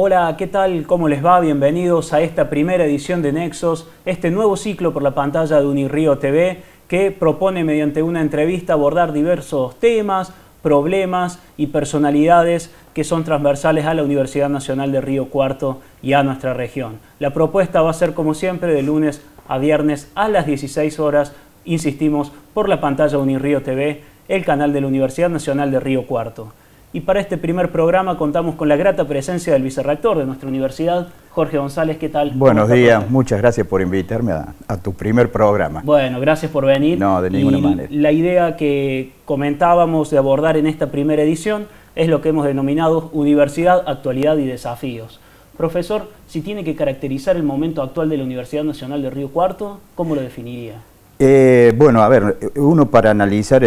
Hola, ¿qué tal? ¿Cómo les va? Bienvenidos a esta primera edición de Nexos, este nuevo ciclo por la pantalla de Unirío TV que propone mediante una entrevista abordar diversos temas, problemas y personalidades que son transversales a la Universidad Nacional de Río Cuarto y a nuestra región. La propuesta va a ser como siempre de lunes a viernes a las 16 horas, insistimos, por la pantalla Unirío TV, el canal de la Universidad Nacional de Río Cuarto. Y para este primer programa contamos con la grata presencia del vicerrector de nuestra universidad, Jorge González. ¿Qué tal? Buenos días, muchas gracias por invitarme a, tu primer programa. Bueno, gracias por venir. No, de ninguna manera. La idea que comentábamos de abordar en esta primera edición es lo que hemos denominado Universidad, Actualidad y Desafíos. Profesor, si tiene que caracterizar el momento actual de la Universidad Nacional de Río Cuarto, ¿cómo lo definiría? Eh, bueno, a ver, uno para analizar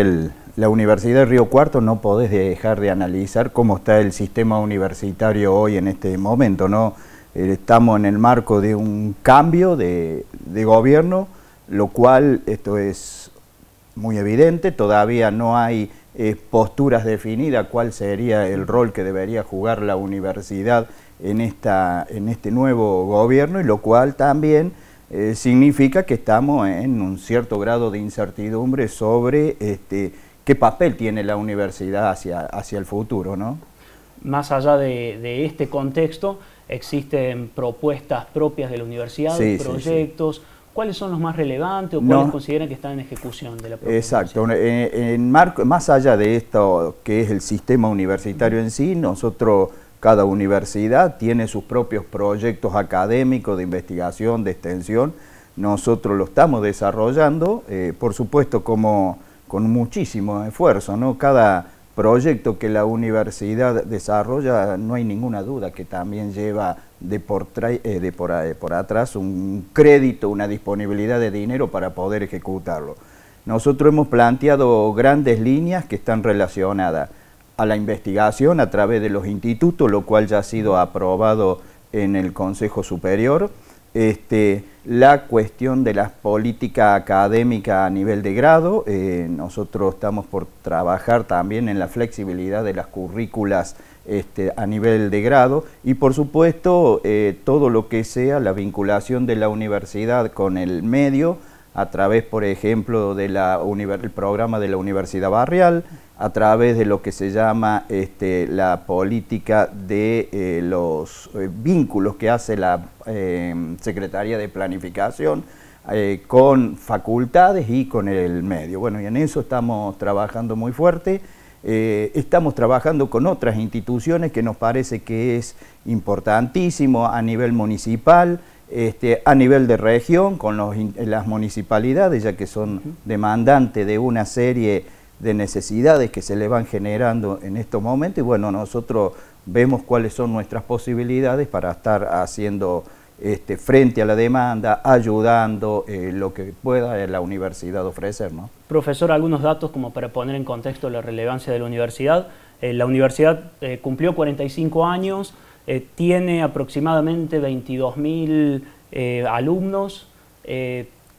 la Universidad de Río Cuarto no podés dejar de analizar cómo está el sistema universitario hoy en este momento, ¿no? Eh, estamos en el marco de un cambio de, gobierno, lo cual esto es muy evidente, todavía no hay eh, posturas definidas cuál sería el rol que debería jugar la universidad en, esta, en este nuevo gobierno y lo cual también eh, significa que estamos en un cierto grado de incertidumbre sobre este, qué papel tiene la universidad hacia, hacia el futuro, ¿no? Más allá de, este contexto, existen propuestas propias de la universidad, proyectos. ¿Cuáles son los más relevantes o cuáles consideran que están en ejecución de la propuesta? Exacto. en marco, más allá de esto que es el sistema universitario en sí, nosotros cada universidad tiene sus propios proyectos académicos de investigación, de extensión. Nosotros lo estamos desarrollando, eh, por supuesto, como, con muchísimo esfuerzo. Cada proyecto que la universidad desarrolla, no hay ninguna duda que también lleva de eh, eh, por atrás un crédito, una disponibilidad de dinero para poder ejecutarlo. Nosotros hemos planteado grandes líneas que están relacionadas a la investigación a través de los institutos, lo cual ya ha sido aprobado en el Consejo Superior, este, la cuestión de la política académica a nivel de grado, eh, nosotros estamos por trabajar también en la flexibilidad de las currículas este, a nivel de grado y por supuesto eh, todo lo que sea la vinculación de la universidad con el medio a través, por ejemplo, del programa de la Universidad Barrial, a través de lo que se llama este, la política de eh, los eh, vínculos que hace la em, Secretaría de Planificación eh, con facultades y con el medio. Bueno, y en eso estamos trabajando muy fuerte. estamos trabajando con otras instituciones que nos parece que es importantísimo a nivel municipal, este, a nivel de región, con las municipalidades, ya que son demandantes de una serie de necesidades que se le van generando en estos momentos y bueno, nosotros vemos cuáles son nuestras posibilidades para estar haciendo este, frente a la demanda, ayudando eh, lo que pueda la universidad ofrecer. Profesor, algunos datos como para poner en contexto la relevancia de la universidad. Eh, la universidad eh, cumplió 45 años, tiene aproximadamente 22.000 alumnos,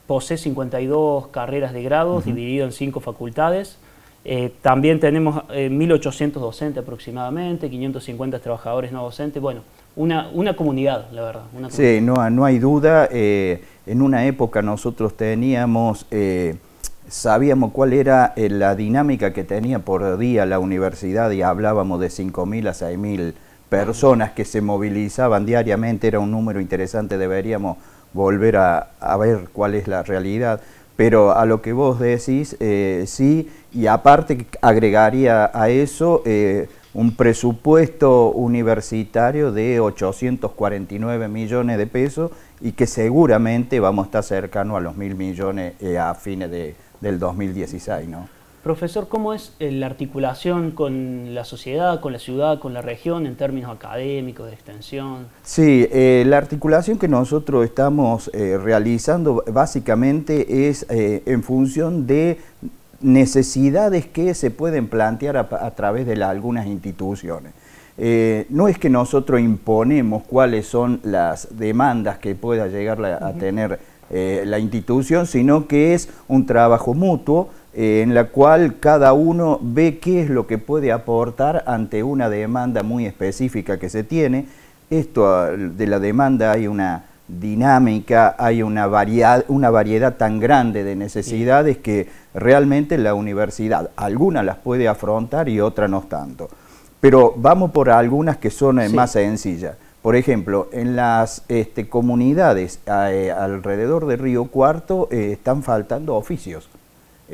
posee 52 carreras de grados dividido en cinco facultades. Eh, también tenemos 1.800 eh, docentes aproximadamente, 550 trabajadores no docentes. Bueno, una, una comunidad, la verdad. Sí, no, hay duda. Eh, en una época nosotros teníamos, sabíamos cuál era la dinámica que tenía por día la universidad y hablábamos de 5.000 a 6.000 personas que se movilizaban diariamente. Era un número interesante, deberíamos volver a ver cuál es la realidad. Pero a lo que vos decís, eh, sí, y aparte agregaría a eso eh, un presupuesto universitario de 849 millones de pesos y que seguramente vamos a estar cercano a los mil millones eh, a fines de, del 2016, ¿no? Profesor, ¿cómo es eh, la articulación con la sociedad, con la ciudad, con la región en términos académicos, de extensión? Sí, eh, la articulación que nosotros estamos eh, realizando básicamente es en función de necesidades que se pueden plantear a, través de algunas instituciones. no es que nosotros imponemos cuáles son las demandas que pueda llegar a tener la institución, sino que es un trabajo mutuo eh, en la cual cada uno ve qué es lo que puede aportar ante una demanda muy específica que se tiene. Esto ah, de la demanda hay una dinámica, hay una variedad, una variedad tan grande de necesidades que realmente la universidad, alguna las puede afrontar y otra no tanto. Pero vamos por algunas que son eh, más sencillas. Por ejemplo, en las este, comunidades eh, alrededor de Río Cuarto están faltando oficios.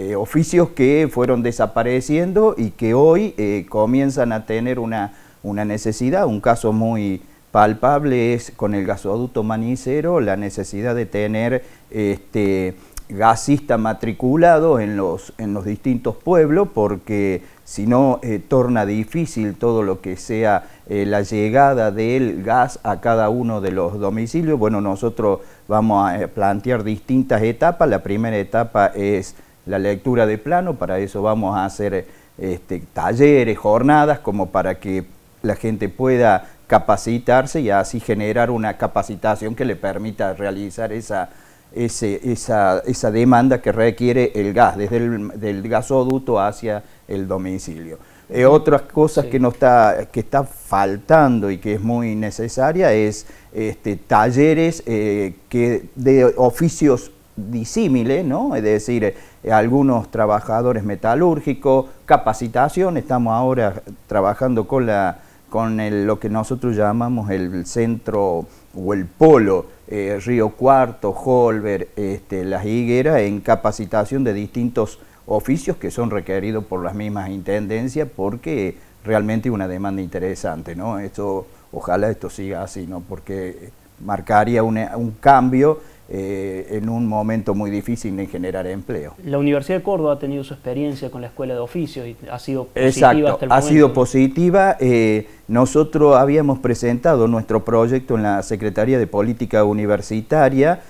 Eh, oficios que fueron desapareciendo y que hoy eh, comienzan a tener una, una necesidad. Un caso muy palpable es con el gasoducto manicero, la necesidad de tener este, gasista matriculado en los, en los distintos pueblos porque si no eh, torna difícil todo lo que sea la llegada del gas a cada uno de los domicilios. Bueno, nosotros vamos a plantear distintas etapas. La primera etapa es la lectura de plano, para eso vamos a hacer este, talleres, jornadas, como para que la gente pueda capacitarse y así generar una capacitación que le permita realizar esa, esa, demanda que requiere el gas, desde el del gasoducto hacia el domicilio. Eh, otras cosas que, no está, que faltando y que es muy necesaria es este, talleres eh, que de oficios disímile, ¿no? Es decir, eh, algunos trabajadores metalúrgicos, capacitación, estamos ahora trabajando con, la, con lo que nosotros llamamos el centro o el polo, eh, Río Cuarto, Holver, este, Las Higueras, en capacitación de distintos oficios que son requeridos por las mismas intendencias porque realmente una demanda interesante, ¿no? Esto, ojalá esto siga así, ¿no? Porque marcaría un cambio eh, en un momento muy difícil en generar empleo. La Universidad de Córdoba ha tenido su experiencia con la Escuela de Oficios y ha sido positiva hasta el momento. ha sido positiva. Eh, nosotros habíamos presentado nuestro proyecto en la Secretaría de Política Universitaria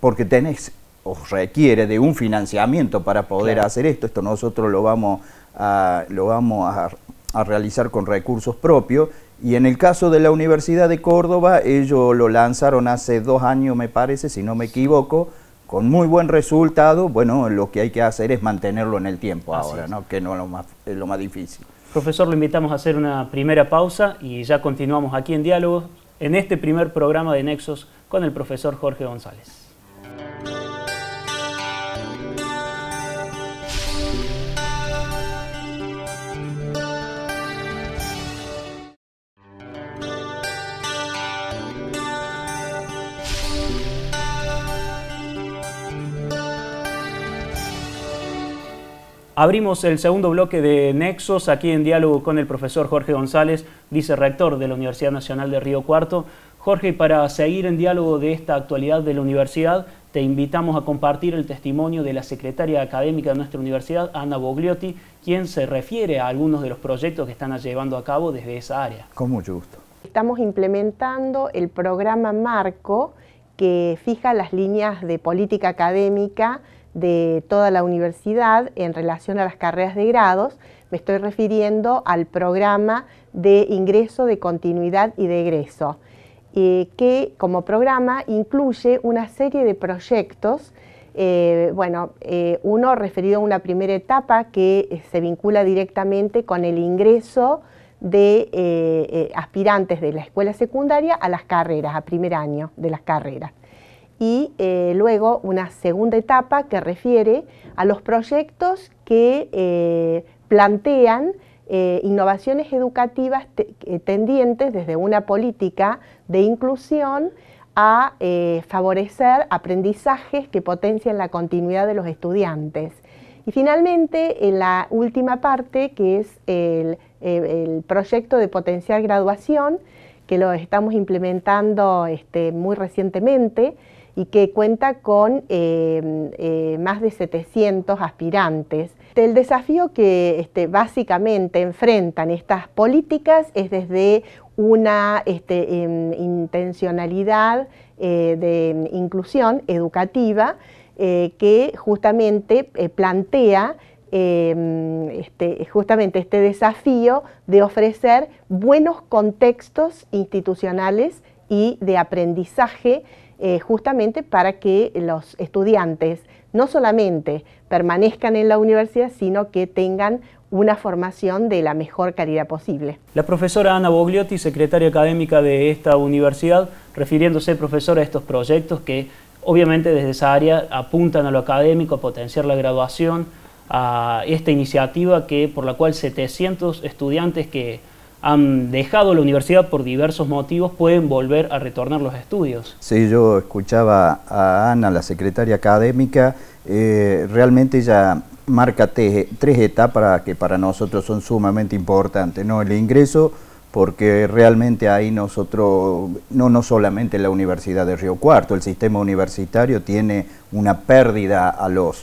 porque tenés os requiere de un financiamiento para poder hacer esto. Esto nosotros lo vamos a, lo vamos a realizar con recursos propios y en el caso de la Universidad de Córdoba, ellos lo lanzaron hace dos años, me parece, si no me equivoco, con muy buen resultado. Bueno, lo que hay que hacer es mantenerlo en el tiempo ahora, ¿no? que no es lo más, difícil. Profesor, lo invitamos a hacer una primera pausa y ya continuamos aquí en Diálogo, en este primer programa de Nexos con el profesor Jorge González. Abrimos el segundo bloque de Nexos aquí en diálogo con el profesor Jorge González, vicerrector de la Universidad Nacional de Río Cuarto. Jorge, para seguir en diálogo de esta actualidad de la universidad, te invitamos a compartir el testimonio de la secretaria académica de nuestra universidad, Ana Bogliotti, quien se refiere a algunos de los proyectos que están llevando a cabo desde esa área. Con mucho gusto. Estamos implementando el programa Marco que fija las líneas de política académica de toda la universidad en relación a las carreras de grados, me estoy refiriendo al programa de ingreso, de continuidad y de egreso, eh, que como programa incluye una serie de proyectos eh, bueno, eh, uno referido a una primera etapa que se vincula directamente con el ingreso de aspirantes de la escuela secundaria a las carreras, a primer año de las carreras y eh, luego una segunda etapa que refiere a los proyectos que eh, plantean eh, innovaciones educativas tendientes desde una política de inclusión a favorecer aprendizajes que potencien la continuidad de los estudiantes. Y finalmente, en la última parte, que es el, proyecto de potenciar graduación, que lo estamos implementando este, muy recientemente, y que cuenta con em, eh, más de 700 aspirantes. El desafío que este, básicamente enfrentan estas políticas es desde una este, em, intencionalidad eh, de em, inclusión educativa eh, que justamente plantea este, justamente este desafío de ofrecer buenos contextos institucionales y de aprendizaje eh, justamente para que los estudiantes no solamente permanezcan en la universidad, sino que tengan una formación de la mejor calidad posible. La profesora Ana Bogliotti, secretaria académica de esta universidad, refiriéndose, profesora, a estos proyectos que obviamente desde esa área apuntan a lo académico, a potenciar la graduación, a esta iniciativa que, por la cual 700 estudiantes que han dejado la universidad por diversos motivos pueden volver a retornar los estudios. Sí, yo escuchaba a Ana, la secretaria académica, eh, realmente ella marca tres etapas que para nosotros son sumamente importantes, El ingreso, porque realmente ahí nosotros, no, no solamente la Universidad de Río Cuarto, el sistema universitario tiene una pérdida a los,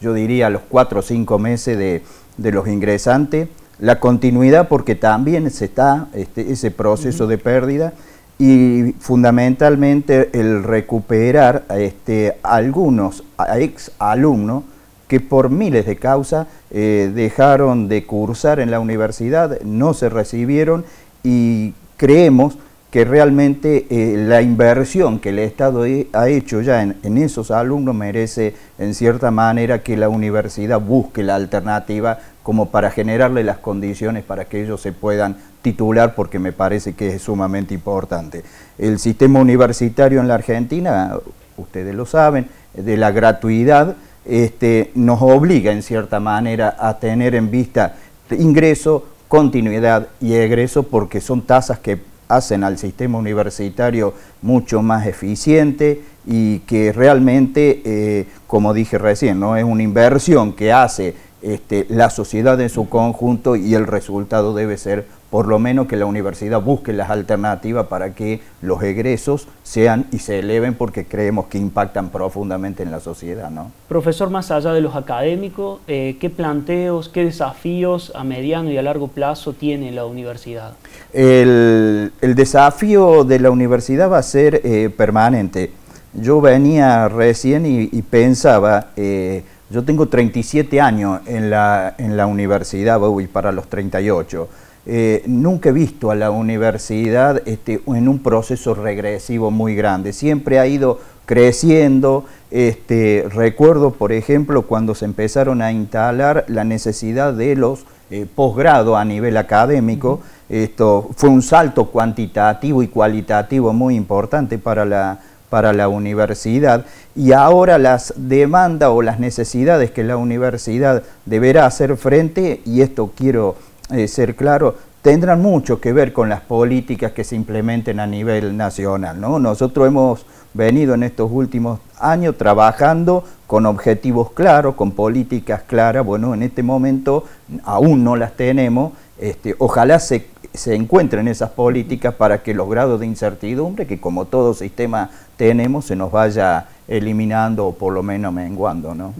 yo diría, a los cuatro o cinco meses de los ingresantes, la continuidad porque también se está este, ese proceso de pérdida y fundamentalmente el recuperar este, a algunos ex alumnos que por miles de causas eh, dejaron de cursar en la universidad, no se recibieron y creemos que realmente eh, la inversión que el Estado ha hecho ya en, esos alumnos merece en cierta manera que la universidad busque la alternativa como para generarle las condiciones para que ellos se puedan titular, porque me parece que es sumamente importante. El sistema universitario en la Argentina, ustedes lo saben, de la gratuidad, este, nos obliga en cierta manera a tener en vista ingreso, continuidad y egreso, porque son tasas que hacen al sistema universitario mucho más eficiente y que realmente, eh, como dije recién, ¿no? es una inversión que hace este, la sociedad en su conjunto y el resultado debe ser por lo menos que la universidad busque las alternativas para que los egresos sean y se eleven porque creemos que impactan profundamente en la sociedad. Profesor, más allá de los académicos, eh, ¿qué planteos, qué desafíos a mediano y a largo plazo tiene la universidad? El, desafío de la universidad va a ser eh, permanente. Yo venía recién y, pensaba... Eh, yo tengo 37 años en la, en la universidad, voy para los 38. Eh, nunca he visto a la universidad este, en un proceso regresivo muy grande, siempre ha ido creciendo. Este, recuerdo, por ejemplo, cuando se empezaron a instalar la necesidad de los eh, posgrados a nivel académico, esto fue un salto cuantitativo y cualitativo muy importante para la para la universidad y ahora las demandas o las necesidades que la universidad deberá hacer frente, y esto quiero eh, ser claro, tendrán mucho que ver con las políticas que se implementen a nivel nacional. ¿no? Nosotros hemos venido en estos últimos años trabajando con objetivos claros, con políticas claras. Bueno, en este momento aún no las tenemos. Este, ojalá se se encuentren esas políticas para que los grados de incertidumbre, que como todo sistema tenemos, se nos vaya eliminando o por lo menos menguando. ¿no?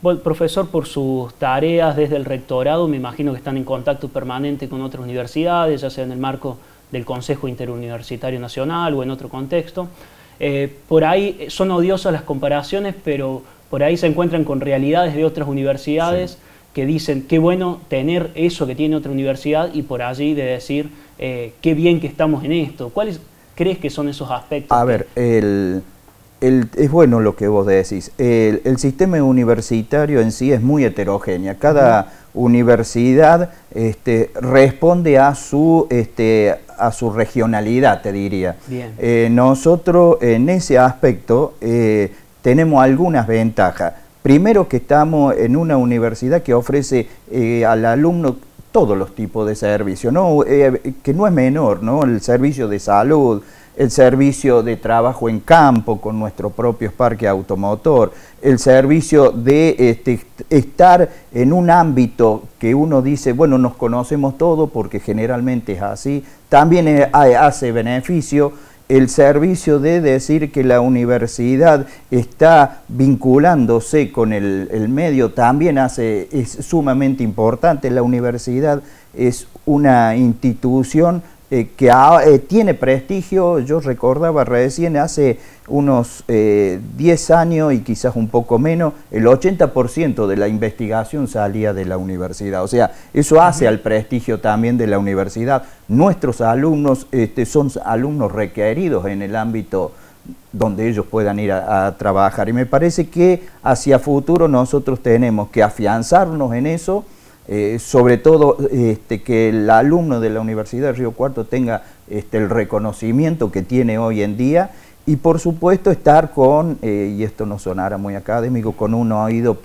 Bueno, profesor, por sus tareas desde el rectorado, me imagino que están en contacto permanente con otras universidades, ya sea en el marco del Consejo Interuniversitario Nacional o en otro contexto. Eh, por ahí eh, son odiosas las comparaciones, pero por ahí se encuentran con realidades de otras universidades que dicen qué bueno tener eso que tiene otra universidad y por allí de decir eh, qué bien que estamos en esto. ¿Cuáles crees que son esos aspectos? A ver, el, es bueno lo que vos decís. El, sistema universitario en sí es muy heterogéneo. Cada universidad este, responde a su, este, a su regionalidad, te diría. Eh, nosotros en ese aspecto eh, tenemos algunas ventajas Primero que estamos en una universidad que ofrece eh, al alumno todos los tipos de servicios, eh, que no es menor, el servicio de salud, el servicio de trabajo en campo con nuestro propio parque automotor, el servicio de este, estar en un ámbito que uno dice, bueno, nos conocemos todos porque generalmente es así, también eh, hace beneficio el servicio de decir que la universidad está vinculándose con el, medio también hace, es sumamente importante. La universidad es una institución eh, que eh, tiene prestigio, yo recordaba recién hace unos 10 eh, años y quizás un poco menos, el 80% de la investigación salía de la universidad. O sea, eso hace al prestigio también de la universidad. Nuestros alumnos este, son alumnos requeridos en el ámbito donde ellos puedan ir a, trabajar. Y me parece que hacia futuro nosotros tenemos que afianzarnos en eso eh, sobre todo este, que el alumno de la Universidad de Río Cuarto tenga este, el reconocimiento que tiene hoy en día y por supuesto estar con, eh, y esto no sonara muy académico, con ha oído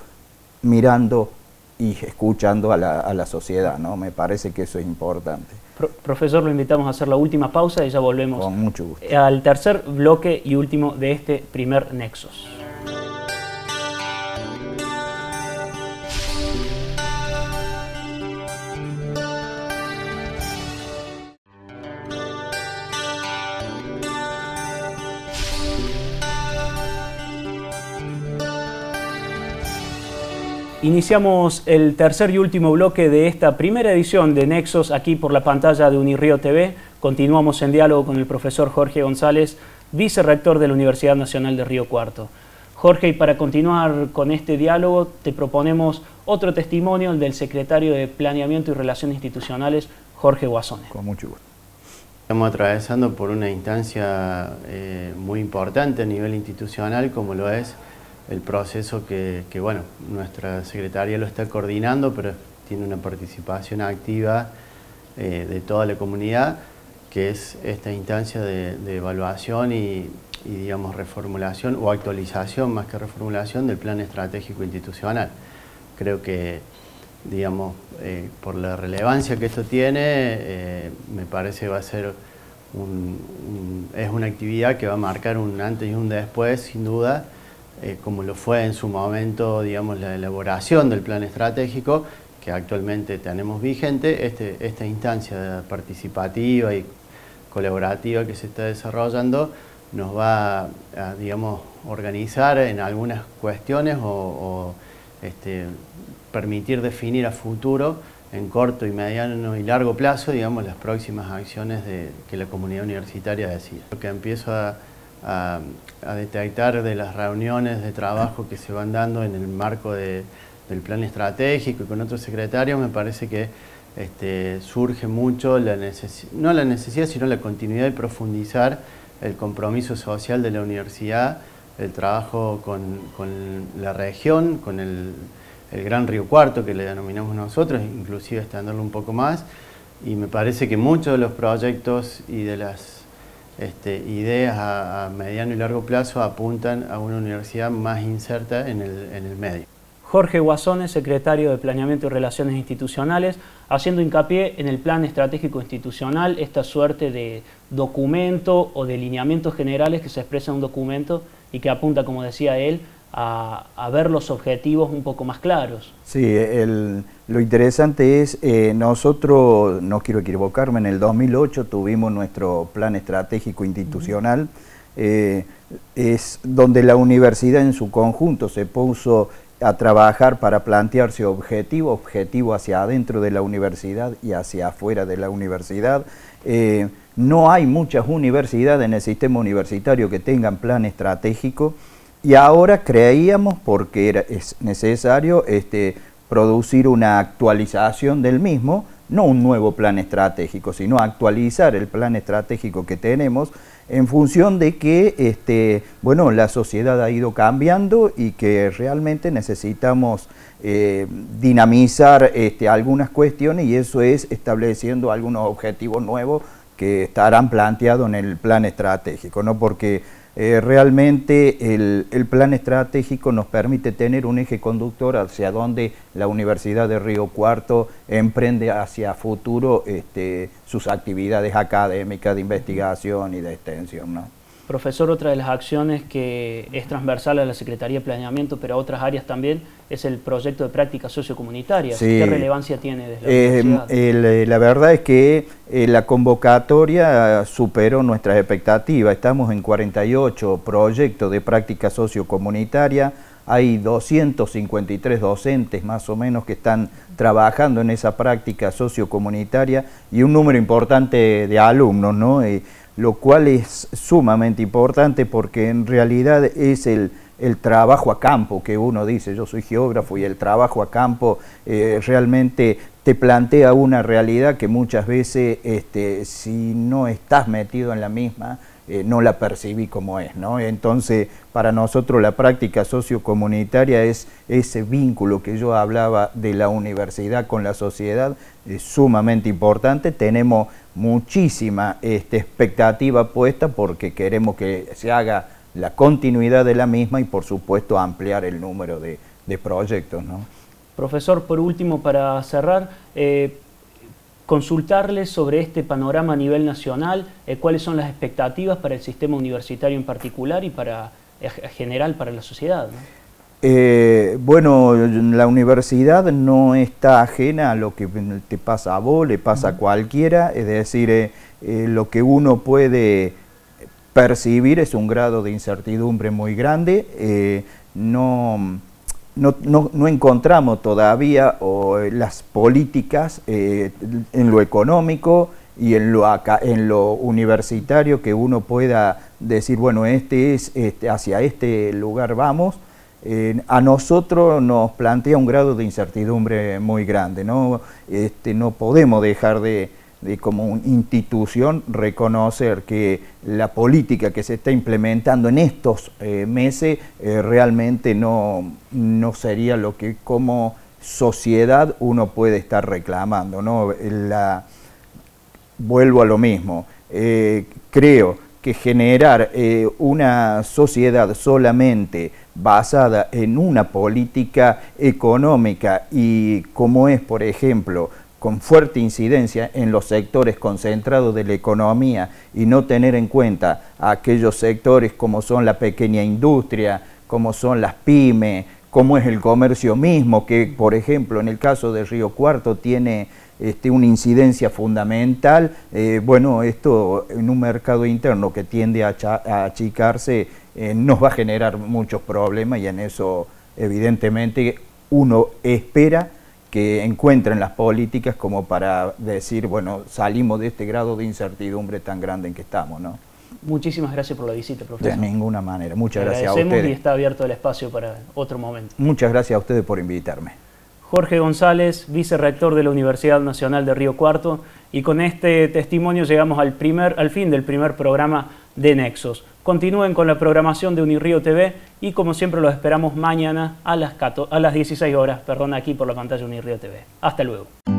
mirando y escuchando a la, a la sociedad, ¿no? Me parece que eso es importante. profesor, lo invitamos a hacer la última pausa y ya volvemos. mucho Al tercer bloque y último de este primer Nexos. Iniciamos el tercer y último bloque de esta primera edición de Nexos aquí por la pantalla de Unirío TV. Continuamos en diálogo con el profesor Jorge González, vicerrector de la Universidad Nacional de Río Cuarto. Jorge, y para continuar con este diálogo, te proponemos otro testimonio, el del secretario de Planeamiento y Relaciones Institucionales, Jorge Guasones. Con mucho gusto. Estamos atravesando por una instancia eh, muy importante a nivel institucional, como lo es el proceso que, bueno, nuestra secretaria lo está coordinando, pero tiene una participación activa eh, de toda la comunidad, que es esta instancia de, evaluación y, digamos, reformulación o actualización, más que reformulación, del plan estratégico institucional. Creo que, digamos, eh, por la relevancia que esto tiene, eh, me parece va a ser es una actividad que va a marcar un antes y un después, sin duda, eh, como lo fue en su momento, digamos, la elaboración del plan estratégico que actualmente tenemos vigente, este, esta instancia participativa y colaborativa que se está desarrollando nos va a, digamos, organizar en algunas cuestiones o, este, permitir definir a futuro en corto y mediano y largo plazo, digamos, las próximas acciones de, que la comunidad universitaria decida. Lo que empiezo a a, detectar de las reuniones de trabajo que se van dando en el marco del plan estratégico y con otros secretarios, me parece que este, surge mucho, la no la necesidad, sino la continuidad de profundizar el compromiso social de la universidad, el trabajo con, la región, con el, Gran Río Cuarto, que le denominamos nosotros, inclusive extenderlo un poco más, y me parece que muchos de los proyectos y de las este, ideas a, mediano y largo plazo apuntan a una universidad más inserta en el, en el medio. Jorge Guasones, secretario de Planeamiento y Relaciones Institucionales, haciendo hincapié en el Plan Estratégico Institucional, esta suerte de documento o de lineamientos generales que se expresa en un documento y que apunta, como decía él, a, ver los objetivos un poco más claros. Sí, lo interesante es, eh, nosotros, no quiero equivocarme, en el 2008 tuvimos nuestro plan estratégico institucional, eh, es donde la universidad en su conjunto se puso a trabajar para plantearse objetivo, objetivo hacia adentro de la universidad y hacia afuera de la universidad. Eh, no hay muchas universidades en el sistema universitario que tengan plan estratégico. Y ahora creíamos, porque era, es necesario este, producir una actualización del mismo, no un nuevo plan estratégico, sino actualizar el plan estratégico que tenemos en función de que este, bueno, la sociedad ha ido cambiando y que realmente necesitamos eh, dinamizar este, algunas cuestiones y eso es estableciendo algunos objetivos nuevos que estarán planteados en el plan estratégico, ¿no? porque eh, realmente el, plan estratégico nos permite tener un eje conductor hacia donde la Universidad de Río Cuarto emprende hacia futuro este, sus actividades académicas de investigación y de extensión. Profesor, otra de las acciones que es transversal a la Secretaría de Planeamiento, pero a otras áreas también, es el proyecto de práctica socio comunitaria ¿Qué relevancia tiene desde la eh, eh La verdad es que eh, la convocatoria superó nuestras expectativas. Estamos en 48 proyectos de práctica sociocomunitaria. Hay 253 docentes más o menos que están trabajando en esa práctica sociocomunitaria y un número importante de alumnos, ¿no? Eh, lo cual es sumamente importante porque en realidad es el el trabajo a campo que uno dice, yo soy geógrafo y el trabajo a campo eh, realmente te plantea una realidad que muchas veces este, si no estás metido en la misma, eh, no la percibí como es. ¿no? Entonces, para nosotros la práctica sociocomunitaria es ese vínculo que yo hablaba de la universidad con la sociedad, es sumamente importante. Tenemos muchísima este, expectativa puesta porque queremos que se haga la continuidad de la misma y por supuesto ampliar el número de, proyectos. Profesor, por último, para cerrar, eh, consultarle sobre este panorama a nivel nacional, eh, cuáles son las expectativas para el sistema universitario en particular y para eh, general para la sociedad. bueno, la universidad no está ajena a lo que te pasa a vos, le pasa a cualquiera, es decir, lo que uno puede percibir es un grado de incertidumbre muy grande. Eh, no, no, encontramos todavía eh, las políticas eh, en lo económico y en lo, en lo universitario que uno pueda decir, bueno, este es, este, hacia este lugar vamos. a nosotros nos plantea un grado de incertidumbre muy grande, ¿no? Este, no podemos dejar de, como institución reconocer que la política que se está implementando en estos eh, meses eh, realmente no, sería lo que como sociedad uno puede estar reclamando. vuelvo a lo mismo, eh, creo que generar una sociedad solamente basada en una política económica y como es, por ejemplo, con fuerte incidencia en los sectores concentrados de la economía y no tener en cuenta aquellos sectores como son la pequeña industria, como son las pymes, como es el comercio mismo, que por ejemplo en el caso de Río Cuarto tiene este, una incidencia fundamental, eh, bueno, esto en un mercado interno que tiende a, achicarse eh, nos va a generar muchos problemas y en eso evidentemente uno espera que encuentran las políticas como para decir, bueno, salimos de este grado de incertidumbre tan grande en que estamos, ¿no? Muchísimas gracias por la visita, profesor. De ninguna manera. Muchas gracias a ustedes. y está abierto el espacio para otro momento. Muchas gracias a ustedes por invitarme. Jorge González, vicerrector de la Universidad Nacional de Río Cuarto, y con este testimonio llegamos al, primer, al fin del primer programa de Nexos. Continúen con la programación de Unirío TV y como siempre los esperamos mañana a las, 16 horas, perdón, aquí por la pantalla Unirío TV. Hasta luego.